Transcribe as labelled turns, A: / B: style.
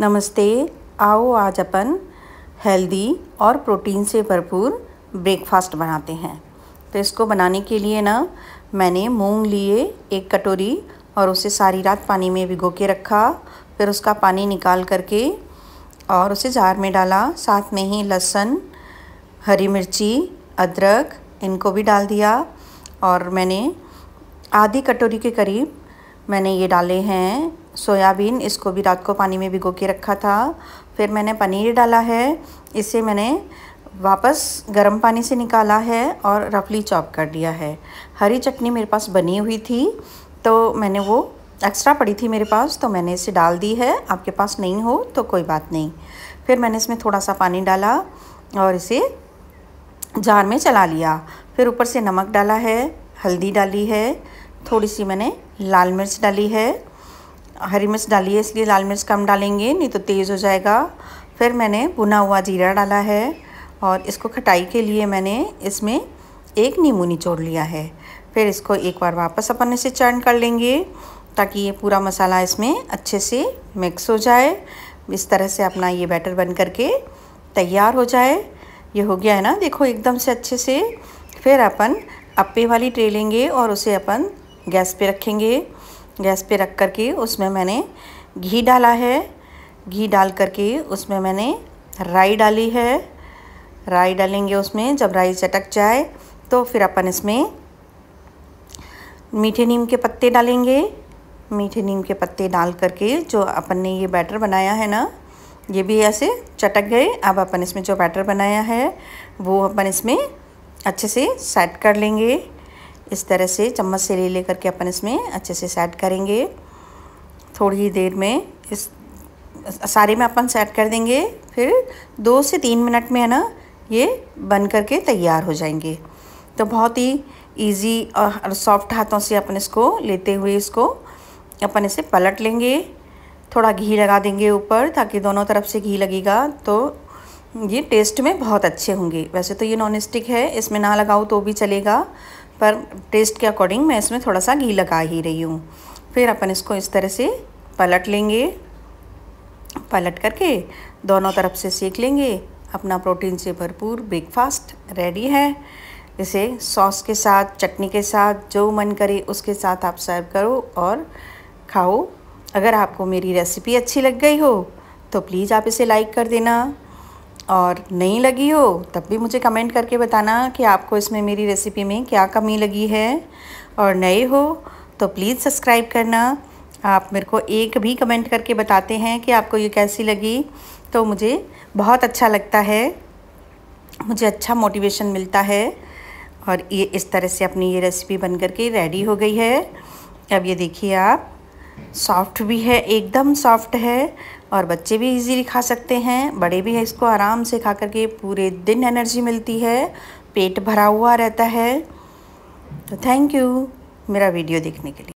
A: नमस्ते आओ आज अपन हेल्दी और प्रोटीन से भरपूर ब्रेकफास्ट बनाते हैं तो इसको बनाने के लिए ना मैंने मूंग लिए एक कटोरी और उसे सारी रात पानी में भिगो के रखा फिर उसका पानी निकाल करके और उसे जार में डाला साथ में ही लहसुन हरी मिर्ची अदरक इनको भी डाल दिया और मैंने आधी कटोरी के करीब मैंने ये डाले हैं सोयाबीन इसको भी रात को पानी में भिगो के रखा था फिर मैंने पनीर डाला है इसे मैंने वापस गर्म पानी से निकाला है और रफली चॉप कर दिया है हरी चटनी मेरे पास बनी हुई थी तो मैंने वो एक्स्ट्रा पड़ी थी मेरे पास तो मैंने इसे डाल दी है आपके पास नहीं हो तो कोई बात नहीं फिर मैंने इसमें थोड़ा सा पानी डाला और इसे जार में चला लिया फिर ऊपर से नमक डाला है हल्दी डाली है थोड़ी सी मैंने लाल मिर्च डाली है हरी मिर्च डाली है इसलिए लाल मिर्च कम डालेंगे नहीं तो तेज़ हो जाएगा फिर मैंने भुना हुआ जीरा डाला है और इसको खटाई के लिए मैंने इसमें एक नींबू निचोड़ लिया है फिर इसको एक बार वापस अपन इसे चर्न कर लेंगे ताकि ये पूरा मसाला इसमें अच्छे से मिक्स हो जाए इस तरह से अपना ये बैटर बन करके तैयार हो जाए ये हो गया है ना देखो एकदम से अच्छे से फिर अपन अप्पे वाली ट्रे लेंगे और उसे अपन गैस पे रखेंगे गैस पे रख कर के उसमें मैंने घी डाला है घी डाल कर के उसमें मैंने राई डाली है राई डालेंगे उसमें जब राई चटक जाए तो फिर अपन इसमें मीठे नीम के पत्ते डालेंगे मीठे नीम के पत्ते डाल करके जो अपन ने ये बैटर बनाया है ना ये भी ऐसे चटक गए अब अपन इसमें जो बैटर बनाया है वो अपन इसमें अच्छे से सेट कर लेंगे इस तरह से चम्मच से ले लेकर के अपन इसमें अच्छे से सेट करेंगे थोड़ी ही देर में इस सारे में अपन सेट कर देंगे फिर दो से तीन मिनट में है ना ये बन करके तैयार हो जाएंगे तो बहुत ही इजी और सॉफ्ट हाथों से अपन इसको लेते हुए इसको अपन इसे पलट लेंगे थोड़ा घी लगा देंगे ऊपर ताकि दोनों तरफ से घी लगेगा तो ये टेस्ट में बहुत अच्छे होंगे वैसे तो ये नॉन स्टिक है इसमें ना लगाओ तो भी चलेगा पर टेस्ट के अकॉर्डिंग मैं इसमें थोड़ा सा घी लगा ही रही हूँ फिर अपन इसको इस तरह से पलट लेंगे पलट करके दोनों तरफ से सेक लेंगे अपना प्रोटीन से भरपूर ब्रेकफास्ट रेडी है इसे सॉस के साथ चटनी के साथ जो मन करे उसके साथ आप सर्व करो और खाओ अगर आपको मेरी रेसिपी अच्छी लग गई हो तो प्लीज़ आप इसे लाइक कर देना और नहीं लगी हो तब भी मुझे कमेंट करके बताना कि आपको इसमें मेरी रेसिपी में क्या कमी लगी है और नए हो तो प्लीज़ सब्सक्राइब करना आप मेरे को एक भी कमेंट करके बताते हैं कि आपको ये कैसी लगी तो मुझे बहुत अच्छा लगता है मुझे अच्छा मोटिवेशन मिलता है और ये इस तरह से अपनी ये रेसिपी बन कर के रेडी हो गई है अब ये देखिए आप सॉफ्ट भी है एकदम सॉफ्ट है और बच्चे भी इजीली खा सकते हैं बड़े भी है इसको आराम से खा करके पूरे दिन एनर्जी मिलती है पेट भरा हुआ रहता है तो थैंक यू मेरा वीडियो देखने के लिए